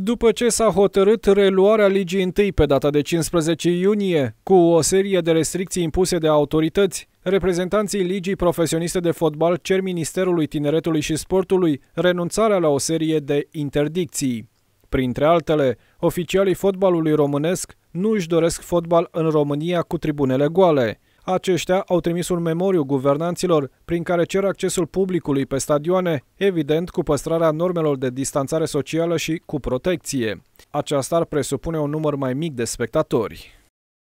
După ce s-a hotărât reluarea ligii întâi pe data de 15 iunie, cu o serie de restricții impuse de autorități, reprezentanții Ligii Profesioniste de Fotbal cer Ministerului Tineretului și Sportului renunțarea la o serie de interdicții. Printre altele, oficialii fotbalului românesc nu își doresc fotbal în România cu tribunele goale. Aceștia au trimis un memoriu guvernanților prin care cer accesul publicului pe stadioane, evident cu păstrarea normelor de distanțare socială și cu protecție. Aceasta ar presupune un număr mai mic de spectatori.